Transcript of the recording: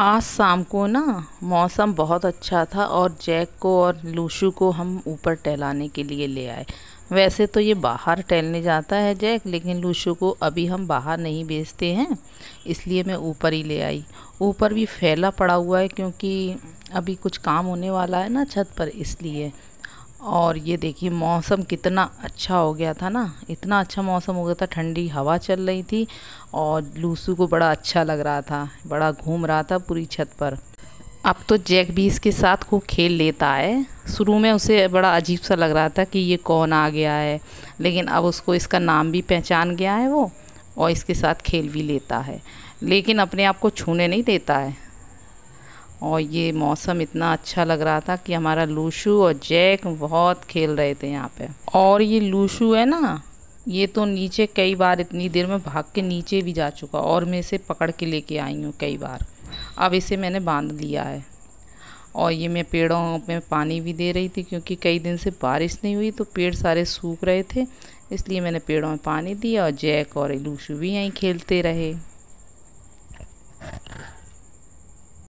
आज शाम को ना मौसम बहुत अच्छा था और जैक को और लूशू को हम ऊपर टहलाने के लिए ले आए वैसे तो ये बाहर टहलने जाता है जैक लेकिन लूशू को अभी हम बाहर नहीं बेचते हैं इसलिए मैं ऊपर ही ले आई ऊपर भी फैला पड़ा हुआ है क्योंकि अभी कुछ काम होने वाला है ना छत पर इसलिए और ये देखिए मौसम कितना अच्छा हो गया था ना इतना अच्छा मौसम हो गया था ठंडी हवा चल रही थी और लूसू को बड़ा अच्छा लग रहा था बड़ा घूम रहा था पूरी छत पर अब तो जैक भी इसके साथ खूब खेल लेता है शुरू में उसे बड़ा अजीब सा लग रहा था कि ये कौन आ गया है लेकिन अब उसको इसका नाम भी पहचान गया है वो और इसके साथ खेल भी लेता है लेकिन अपने आप को छूने नहीं देता है और ये मौसम इतना अच्छा लग रहा था कि हमारा लूशू और जैक बहुत खेल रहे थे यहाँ पे और ये लूशू है ना ये तो नीचे कई बार इतनी देर में भाग के नीचे भी जा चुका और मैं इसे पकड़ के लेके आई हूँ कई बार अब इसे मैंने बांध लिया है और ये मैं पेड़ों में पानी भी दे रही थी क्योंकि कई दिन से बारिश नहीं हुई तो पेड़ सारे सूख रहे थे इसलिए मैंने पेड़ों में पानी दिया और जैक और लूशू भी यहीं खेलते रहे